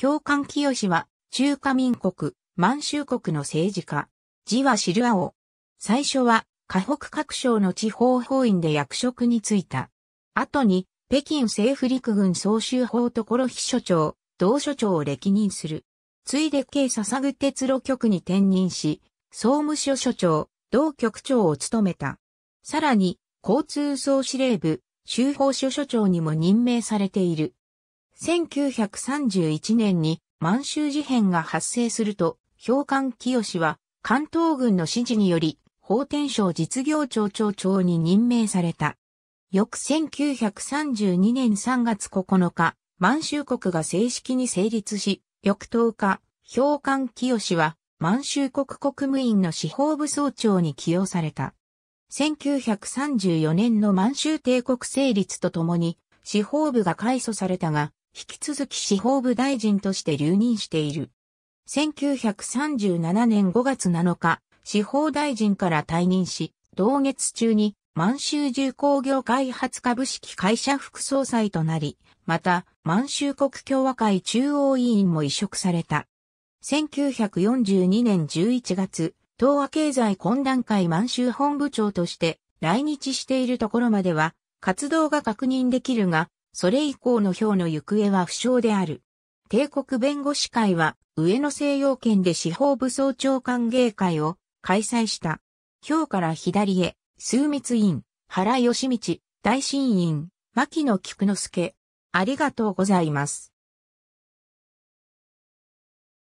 共感清は、中華民国、満州国の政治家。字は知る青。最初は、河北各省の地方法院で役職に就いた。後に、北京政府陸軍総集法所秘書長、同所長を歴任する。ついで京笹具鉄路局に転任し、総務所所長、同局長を務めた。さらに、交通総司令部、州法所所長にも任命されている。1931年に満州事変が発生すると、氷判清は関東軍の指示により、法天省実業庁長長に任命された。翌1932年3月9日、満州国が正式に成立し、翌10日、氷判清は満州国国務院の司法部総長に起用された。1934年の満州帝国成立とともに、司法部が改組されたが、引き続き司法部大臣として留任している。1937年5月7日、司法大臣から退任し、同月中に満州重工業開発株式会社副総裁となり、また満州国共和会中央委員も移植された。1942年11月、東亜経済懇談会満州本部長として来日しているところまでは活動が確認できるが、それ以降の票の行方は不詳である。帝国弁護士会は、上野西洋圏で司法部総長歓迎会を開催した。表から左へ、数密院、原義道、大新院、牧野菊之助。ありがとうございます。